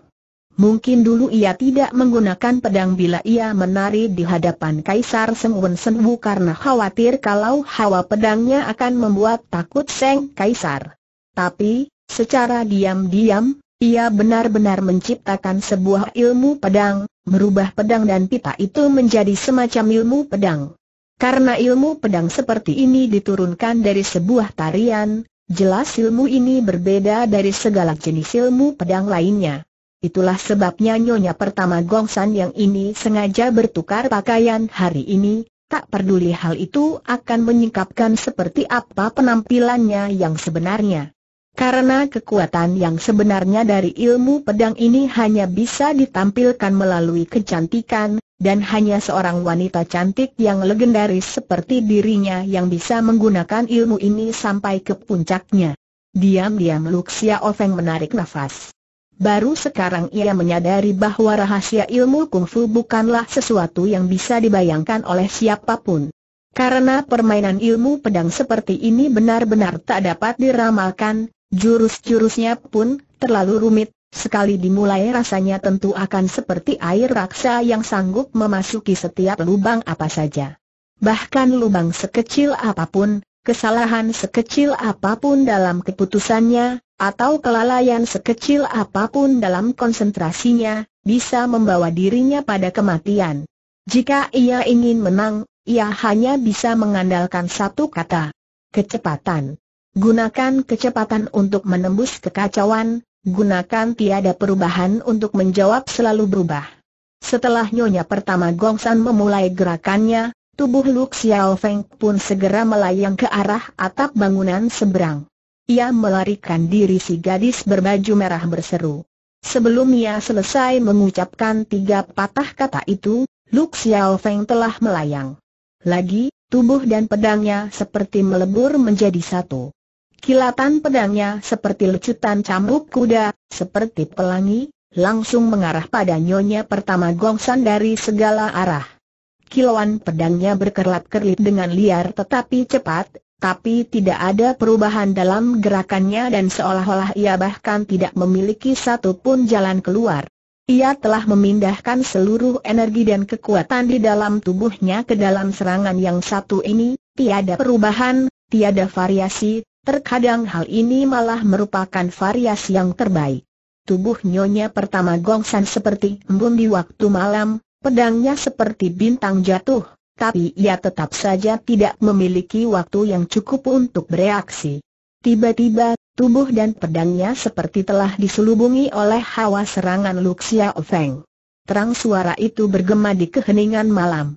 Mungkin dulu ia tidak menggunakan pedang bila ia menari di hadapan Kaisar Sen Wu karena khawatir kalau hawa pedangnya akan membuat takut Seng Kaisar. Tapi, secara diam-diam, ia benar-benar menciptakan sebuah ilmu pedang, merubah pedang dan pita itu menjadi semacam ilmu pedang. Karena ilmu pedang seperti ini diturunkan dari sebuah tarian, jelas ilmu ini berbeda dari segala jenis ilmu pedang lainnya. Itulah sebabnya nyonya pertama Gongsan yang ini sengaja bertukar pakaian hari ini, tak peduli hal itu akan menyingkapkan seperti apa penampilannya yang sebenarnya. Karena kekuatan yang sebenarnya dari ilmu pedang ini hanya bisa ditampilkan melalui kecantikan, dan hanya seorang wanita cantik yang legendaris seperti dirinya yang bisa menggunakan ilmu ini sampai ke puncaknya. Diam-diam Luxia Ofeng menarik nafas. Baru sekarang ia menyadari bahwa rahasia ilmu kungfu bukanlah sesuatu yang bisa dibayangkan oleh siapapun. Karena permainan ilmu pedang seperti ini benar-benar tak dapat diramalkan, Jurus-jurusnya pun terlalu rumit, sekali dimulai rasanya tentu akan seperti air raksa yang sanggup memasuki setiap lubang apa saja. Bahkan lubang sekecil apapun, kesalahan sekecil apapun dalam keputusannya, atau kelalaian sekecil apapun dalam konsentrasinya, bisa membawa dirinya pada kematian. Jika ia ingin menang, ia hanya bisa mengandalkan satu kata, kecepatan. Gunakan kecepatan untuk menembus kekacauan, gunakan tiada perubahan untuk menjawab selalu berubah. Setelah nyonya pertama Gongsan memulai gerakannya, tubuh Lu Xiao Feng pun segera melayang ke arah atap bangunan seberang. Ia melarikan diri si gadis berbaju merah berseru. Sebelum ia selesai mengucapkan tiga patah kata itu, Lu Xiao Feng telah melayang. Lagi, tubuh dan pedangnya seperti melebur menjadi satu. Kilatan pedangnya seperti lecutan cambuk kuda, seperti pelangi, langsung mengarah pada nyonya pertama gongsan dari segala arah. Kilauan pedangnya berkerlap-kerlip dengan liar tetapi cepat, tapi tidak ada perubahan dalam gerakannya dan seolah-olah ia bahkan tidak memiliki satu pun jalan keluar. Ia telah memindahkan seluruh energi dan kekuatan di dalam tubuhnya ke dalam serangan yang satu ini, tiada perubahan, tiada variasi, Terkadang hal ini malah merupakan variasi yang terbaik. Tubuh nyonya pertama Gongsan seperti embun di waktu malam, pedangnya seperti bintang jatuh, tapi ia tetap saja tidak memiliki waktu yang cukup untuk bereaksi. Tiba-tiba, tubuh dan pedangnya seperti telah diselubungi oleh hawa serangan Luxia Feng. Terang suara itu bergema di keheningan malam.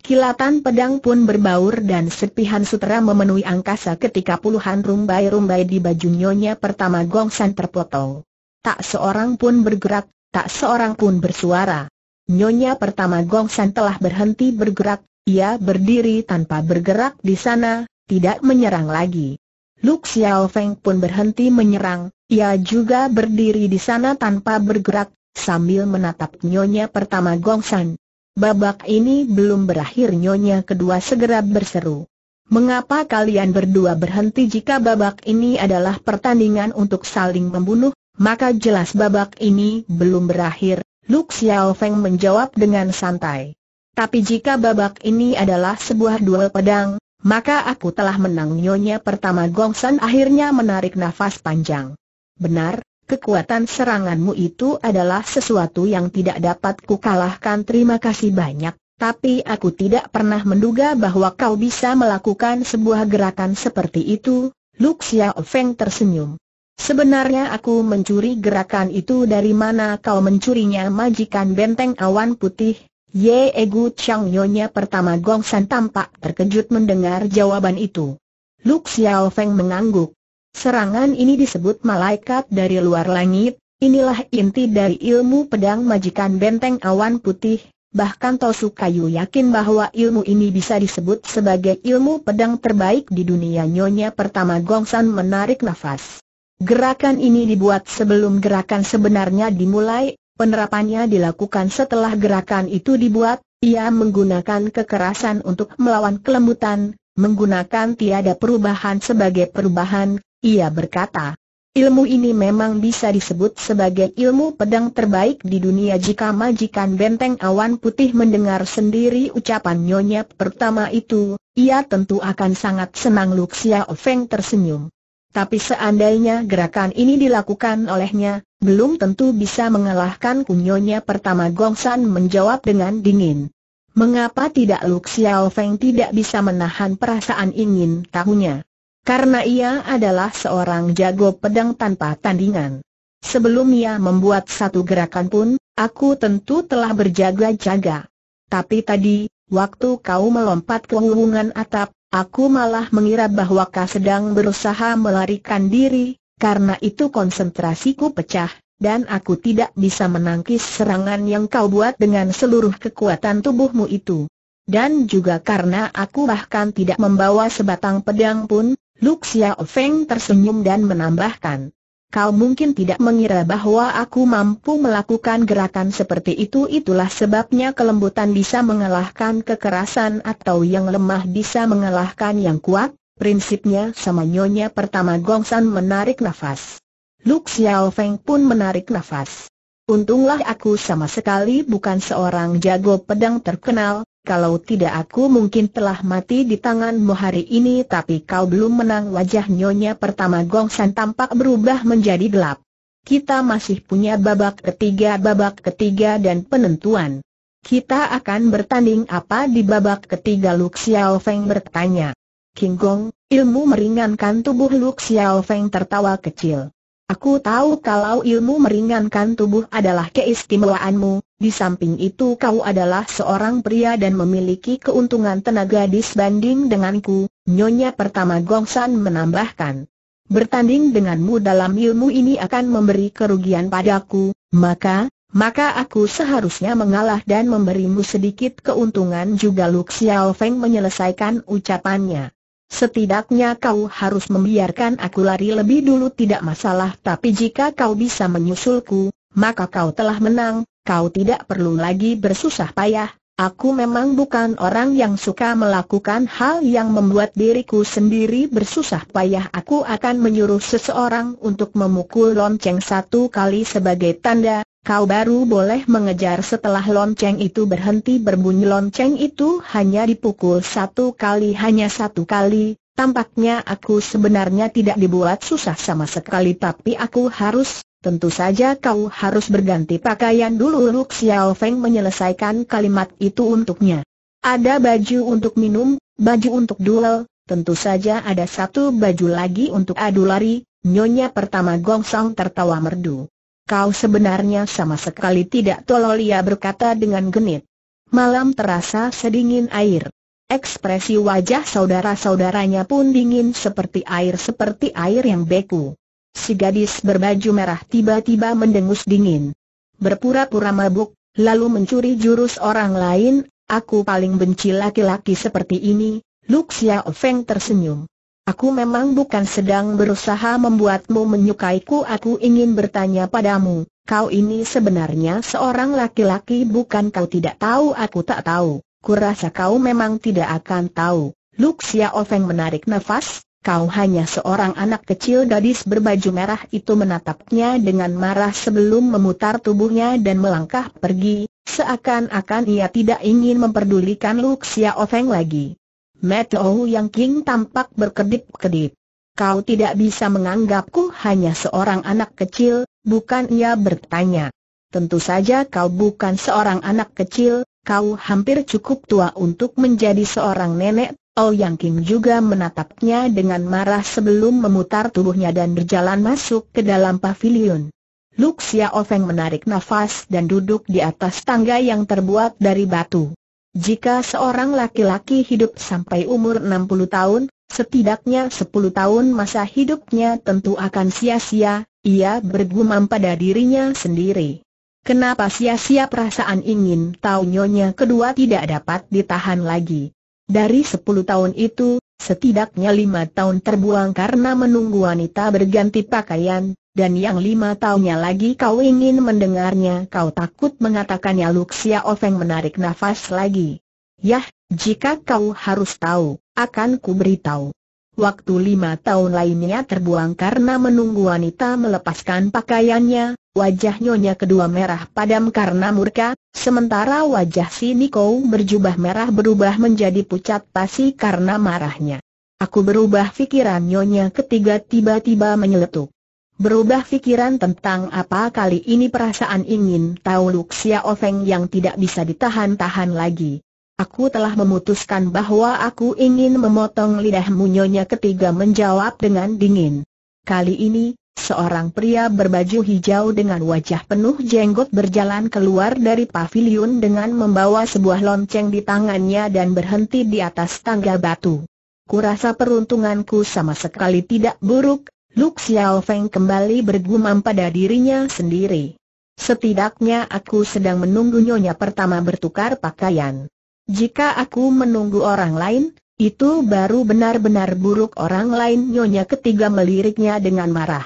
Kilatan pedang pun berbaur dan serpihan sutera memenuhi angkasa ketika puluhan rumbai-rumbai di baju nyonya pertama Gongsan terpotong. Tak seorang pun bergerak, tak seorang pun bersuara. Nyonya pertama Gongsan telah berhenti bergerak, ia berdiri tanpa bergerak di sana, tidak menyerang lagi. Lu Xiao Feng pun berhenti menyerang, ia juga berdiri di sana tanpa bergerak, sambil menatap nyonya pertama Gongsan. Babak ini belum berakhir nyonya kedua segera berseru. Mengapa kalian berdua berhenti jika babak ini adalah pertandingan untuk saling membunuh, maka jelas babak ini belum berakhir, Lu Xiaofeng Feng menjawab dengan santai. Tapi jika babak ini adalah sebuah duel pedang, maka aku telah menang nyonya pertama Gongsan akhirnya menarik nafas panjang. Benar, Kekuatan seranganmu itu adalah sesuatu yang tidak dapat kukalahkan terima kasih banyak, tapi aku tidak pernah menduga bahwa kau bisa melakukan sebuah gerakan seperti itu, Luxia Feng tersenyum. Sebenarnya aku mencuri gerakan itu dari mana kau mencurinya majikan benteng awan putih, Ye Egu Chang Nyonya pertama San tampak terkejut mendengar jawaban itu. Lu Xiao Feng mengangguk. Serangan ini disebut malaikat dari luar langit, inilah inti dari ilmu pedang majikan benteng awan putih, bahkan Tosu Kayu yakin bahwa ilmu ini bisa disebut sebagai ilmu pedang terbaik di dunia nyonya pertama Gongsan menarik nafas. Gerakan ini dibuat sebelum gerakan sebenarnya dimulai, penerapannya dilakukan setelah gerakan itu dibuat, ia menggunakan kekerasan untuk melawan kelembutan, menggunakan tiada perubahan sebagai perubahan, ia berkata, ilmu ini memang bisa disebut sebagai ilmu pedang terbaik di dunia jika majikan benteng awan putih mendengar sendiri ucapan nyonya pertama itu, ia tentu akan sangat senang Luxia Ofeng tersenyum. Tapi seandainya gerakan ini dilakukan olehnya, belum tentu bisa mengalahkan kunyonya pertama Gongsan menjawab dengan dingin. Mengapa tidak Luxia Feng tidak bisa menahan perasaan ingin tahunya? karena ia adalah seorang jago pedang tanpa tandingan. Sebelum ia membuat satu gerakan pun, aku tentu telah berjaga-jaga. Tapi tadi, waktu kau melompat ke hubungan atap, aku malah mengira bahwa kau sedang berusaha melarikan diri, karena itu konsentrasiku pecah, dan aku tidak bisa menangkis serangan yang kau buat dengan seluruh kekuatan tubuhmu itu. Dan juga karena aku bahkan tidak membawa sebatang pedang pun, Luxia Feng tersenyum dan menambahkan. Kau mungkin tidak mengira bahwa aku mampu melakukan gerakan seperti itu itulah sebabnya kelembutan bisa mengalahkan kekerasan atau yang lemah bisa mengalahkan yang kuat, prinsipnya sama nyonya pertama Gongsan menarik nafas. Luk Xiao Feng pun menarik nafas. Untunglah aku sama sekali bukan seorang jago pedang terkenal, kalau tidak aku mungkin telah mati di tanganmu hari ini tapi kau belum menang wajah nyonya pertama Gong San tampak berubah menjadi gelap. Kita masih punya babak ketiga babak ketiga dan penentuan. Kita akan bertanding apa di babak ketiga Lu Xiao Feng bertanya. King Gong, ilmu meringankan tubuh Lu Xiao Feng tertawa kecil. Aku tahu kalau ilmu meringankan tubuh adalah keistimewaanmu, di samping itu kau adalah seorang pria dan memiliki keuntungan tenaga disbanding denganku, Nyonya pertama Gongsan menambahkan. Bertanding denganmu dalam ilmu ini akan memberi kerugian padaku, maka, maka aku seharusnya mengalah dan memberimu sedikit keuntungan juga Luxia Xiaofeng Feng menyelesaikan ucapannya. Setidaknya kau harus membiarkan aku lari lebih dulu tidak masalah tapi jika kau bisa menyusulku, maka kau telah menang, kau tidak perlu lagi bersusah payah. Aku memang bukan orang yang suka melakukan hal yang membuat diriku sendiri bersusah payah Aku akan menyuruh seseorang untuk memukul lonceng satu kali sebagai tanda Kau baru boleh mengejar setelah lonceng itu berhenti berbunyi lonceng itu hanya dipukul satu kali hanya satu kali, tampaknya aku sebenarnya tidak dibuat susah sama sekali tapi aku harus, tentu saja kau harus berganti pakaian dulu Luk Xiao Feng menyelesaikan kalimat itu untuknya. Ada baju untuk minum, baju untuk duel, tentu saja ada satu baju lagi untuk adu lari, nyonya pertama Gong Gongsong tertawa merdu. Kau sebenarnya sama sekali tidak tolol ia berkata dengan genit. Malam terasa sedingin air. Ekspresi wajah saudara-saudaranya pun dingin seperti air seperti air yang beku. Si gadis berbaju merah tiba-tiba mendengus dingin. Berpura-pura mabuk, lalu mencuri jurus orang lain, aku paling benci laki-laki seperti ini, Luxia Feng tersenyum. Aku memang bukan sedang berusaha membuatmu menyukaiku Aku ingin bertanya padamu, kau ini sebenarnya seorang laki-laki bukan kau tidak tahu Aku tak tahu, kurasa kau memang tidak akan tahu Luxia Ofeng menarik nafas, kau hanya seorang anak kecil gadis berbaju merah itu menatapnya dengan marah sebelum memutar tubuhnya dan melangkah pergi Seakan-akan ia tidak ingin memperdulikan Luxia Ofeng lagi Metoo Yang King tampak berkedip-kedip. Kau tidak bisa menganggapku hanya seorang anak kecil, bukan ia bertanya. Tentu saja kau bukan seorang anak kecil, kau hampir cukup tua untuk menjadi seorang nenek. Oh Yang King juga menatapnya dengan marah sebelum memutar tubuhnya dan berjalan masuk ke dalam pavilion. Luxia Ofeng menarik nafas dan duduk di atas tangga yang terbuat dari batu. Jika seorang laki-laki hidup sampai umur 60 tahun, setidaknya 10 tahun masa hidupnya tentu akan sia-sia, ia bergumam pada dirinya sendiri. Kenapa sia-sia perasaan ingin tahu nyonya kedua tidak dapat ditahan lagi? Dari 10 tahun itu, Setidaknya lima tahun terbuang karena menunggu wanita berganti pakaian, dan yang lima tahunnya lagi kau ingin mendengarnya kau takut mengatakannya Luxia Ofeng menarik nafas lagi. Yah, jika kau harus tahu, akan ku beritahu. Waktu lima tahun lainnya terbuang karena menunggu wanita melepaskan pakaiannya, wajah nyonya kedua merah padam karena murka, sementara wajah si Niko berjubah merah berubah menjadi pucat pasi karena marahnya. Aku berubah fikiran nyonya ketiga tiba-tiba menyeletuk. Berubah fikiran tentang apa kali ini perasaan ingin tahu Luxia Ofeng yang tidak bisa ditahan-tahan lagi. Aku telah memutuskan bahwa aku ingin memotong lidahmu Nyonya ketiga menjawab dengan dingin. Kali ini, seorang pria berbaju hijau dengan wajah penuh jenggot berjalan keluar dari pavilion dengan membawa sebuah lonceng di tangannya dan berhenti di atas tangga batu. Kurasa peruntunganku sama sekali tidak buruk, Lu Xiao Feng kembali bergumam pada dirinya sendiri. Setidaknya aku sedang menunggu Nyonya pertama bertukar pakaian. Jika aku menunggu orang lain, itu baru benar-benar buruk orang lain Nyonya ketiga meliriknya dengan marah.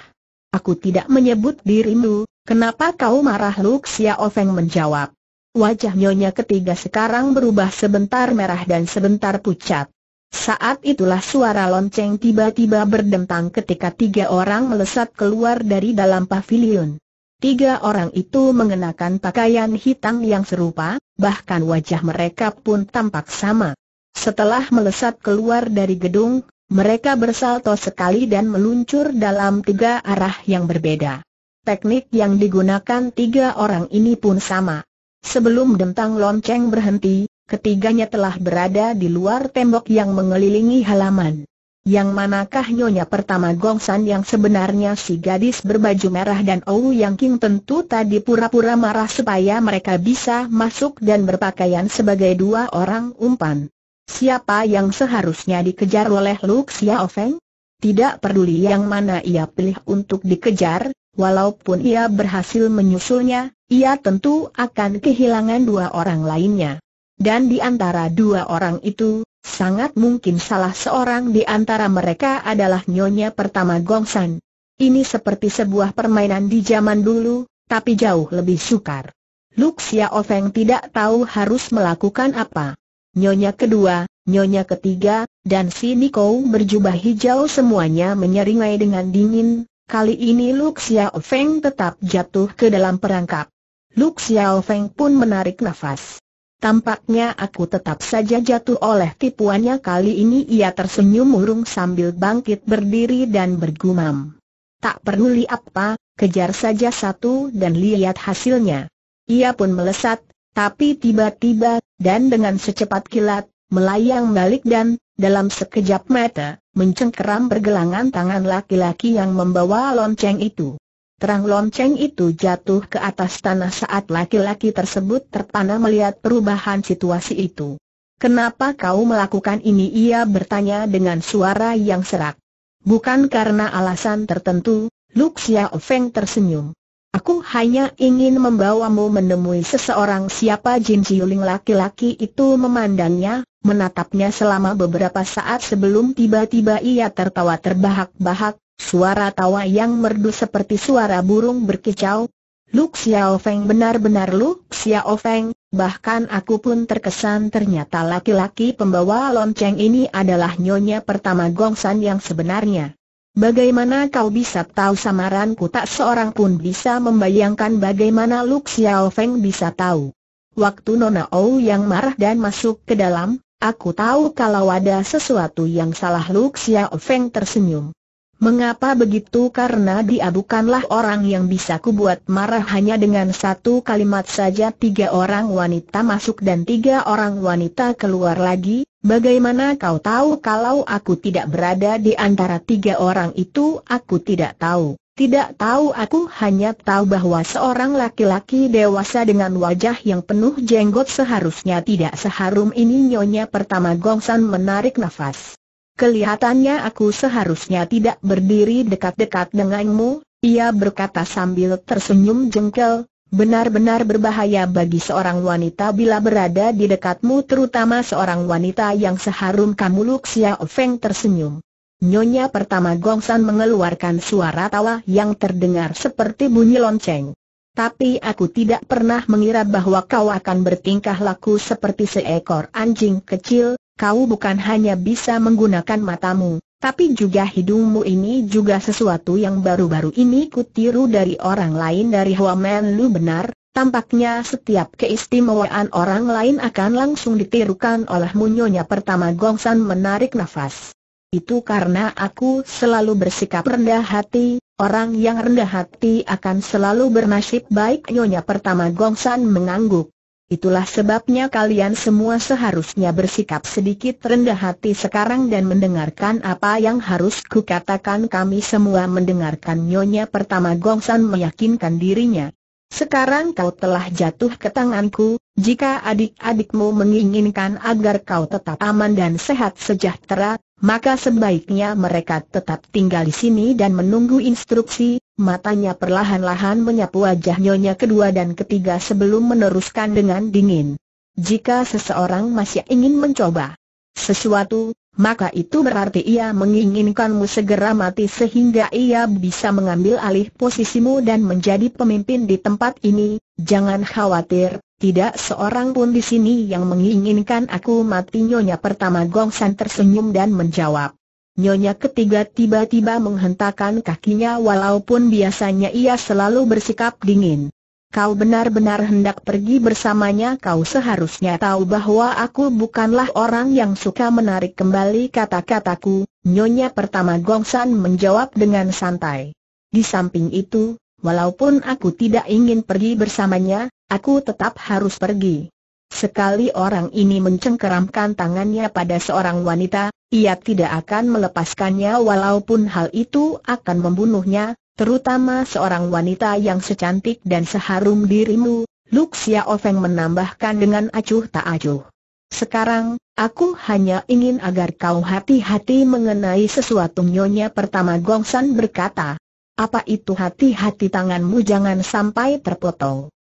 Aku tidak menyebut dirimu, kenapa kau marah Luk Xiao menjawab. Wajah Nyonya ketiga sekarang berubah sebentar merah dan sebentar pucat. Saat itulah suara lonceng tiba-tiba berdentang ketika tiga orang melesat keluar dari dalam pavilion. Tiga orang itu mengenakan pakaian hitam yang serupa, bahkan wajah mereka pun tampak sama. Setelah melesat keluar dari gedung, mereka bersalto sekali dan meluncur dalam tiga arah yang berbeda. Teknik yang digunakan tiga orang ini pun sama. Sebelum dentang lonceng berhenti, ketiganya telah berada di luar tembok yang mengelilingi halaman. Yang manakah nyonya pertama Gongsan yang sebenarnya si gadis berbaju merah dan Ou Yang King tentu tadi pura-pura marah supaya mereka bisa masuk dan berpakaian sebagai dua orang umpan. Siapa yang seharusnya dikejar oleh Lu Xiao Feng? Tidak peduli yang mana ia pilih untuk dikejar, walaupun ia berhasil menyusulnya, ia tentu akan kehilangan dua orang lainnya. Dan di antara dua orang itu, Sangat mungkin salah seorang di antara mereka adalah nyonya pertama Gongsan. Ini seperti sebuah permainan di zaman dulu, tapi jauh lebih sukar. Luxia Ofeng tidak tahu harus melakukan apa. Nyonya kedua, nyonya ketiga, dan si Niko berjubah hijau semuanya menyeringai dengan dingin. Kali ini Luxia Ofeng tetap jatuh ke dalam perangkap. Luxia Ofeng pun menarik nafas. Tampaknya aku tetap saja jatuh oleh tipuannya kali ini ia tersenyum murung sambil bangkit berdiri dan bergumam. Tak perlu li apa, kejar saja satu dan lihat hasilnya. Ia pun melesat, tapi tiba-tiba, dan dengan secepat kilat, melayang balik dan, dalam sekejap mata, mencengkeram pergelangan tangan laki-laki yang membawa lonceng itu. Terang lonceng itu jatuh ke atas tanah saat laki-laki tersebut terpana melihat perubahan situasi itu. Kenapa kau melakukan ini? Ia bertanya dengan suara yang serak. Bukan karena alasan tertentu, Luxia Feng tersenyum. Aku hanya ingin membawamu menemui seseorang siapa Jin Jiuling laki-laki itu memandangnya, menatapnya selama beberapa saat sebelum tiba-tiba ia tertawa terbahak-bahak, Suara tawa yang merdu seperti suara burung berkicau. Lu Xiao Feng benar-benar Lu Xiao Feng, bahkan aku pun terkesan ternyata laki-laki pembawa lonceng ini adalah nyonya pertama Gongsan yang sebenarnya. Bagaimana kau bisa tahu samaranku tak seorang pun bisa membayangkan bagaimana Lu Xiao Feng bisa tahu. Waktu Nona Ou yang marah dan masuk ke dalam, aku tahu kalau ada sesuatu yang salah Lu Xiao Feng tersenyum. Mengapa begitu? Karena dia bukanlah orang yang bisa kubuat marah hanya dengan satu kalimat saja tiga orang wanita masuk dan tiga orang wanita keluar lagi, bagaimana kau tahu kalau aku tidak berada di antara tiga orang itu? Aku tidak tahu. Tidak tahu aku hanya tahu bahwa seorang laki-laki dewasa dengan wajah yang penuh jenggot seharusnya tidak seharum ini Nyonya pertama Gongsan menarik nafas. Kelihatannya aku seharusnya tidak berdiri dekat-dekat denganmu, ia berkata sambil tersenyum jengkel, benar-benar berbahaya bagi seorang wanita bila berada di dekatmu terutama seorang wanita yang seharum kamu Luxia Feng tersenyum. Nyonya pertama Gongsan mengeluarkan suara tawa yang terdengar seperti bunyi lonceng. Tapi aku tidak pernah mengira bahwa kau akan bertingkah laku seperti seekor anjing kecil, kau bukan hanya bisa menggunakan matamu, tapi juga hidungmu ini juga sesuatu yang baru-baru ini kutiru dari orang lain dari Men Lu benar, tampaknya setiap keistimewaan orang lain akan langsung ditirukan oleh munyonya pertama Gong San menarik nafas. Itu karena aku selalu bersikap rendah hati, orang yang rendah hati akan selalu bernasib baik Nyonya pertama Gong San mengangguk. Itulah sebabnya kalian semua seharusnya bersikap sedikit rendah hati sekarang dan mendengarkan apa yang harus kukatakan kami semua mendengarkan nyonya pertama Gongsan meyakinkan dirinya. Sekarang kau telah jatuh ke tanganku, jika adik-adikmu menginginkan agar kau tetap aman dan sehat sejahtera, maka sebaiknya mereka tetap tinggal di sini dan menunggu instruksi, matanya perlahan-lahan menyapu wajah nyonya kedua dan ketiga sebelum meneruskan dengan dingin. Jika seseorang masih ingin mencoba sesuatu, maka itu berarti ia menginginkanmu segera mati sehingga ia bisa mengambil alih posisimu dan menjadi pemimpin di tempat ini, jangan khawatir, tidak seorang pun di sini yang menginginkan aku mati Nyonya pertama Gongsan tersenyum dan menjawab. Nyonya ketiga tiba-tiba menghentakkan kakinya walaupun biasanya ia selalu bersikap dingin. Kau benar-benar hendak pergi bersamanya kau seharusnya tahu bahwa aku bukanlah orang yang suka menarik kembali kata-kataku, Nyonya pertama Gongsan menjawab dengan santai. Di samping itu, Walaupun aku tidak ingin pergi bersamanya, Aku tetap harus pergi. Sekali orang ini mencengkeramkan tangannya pada seorang wanita, ia tidak akan melepaskannya walaupun hal itu akan membunuhnya, terutama seorang wanita yang secantik dan seharum dirimu, Luxia Ofeng menambahkan dengan acuh tak acuh. Sekarang, aku hanya ingin agar kau hati-hati mengenai sesuatu nyonya pertama Gongsan berkata. Apa itu hati-hati tanganmu jangan sampai terpotong.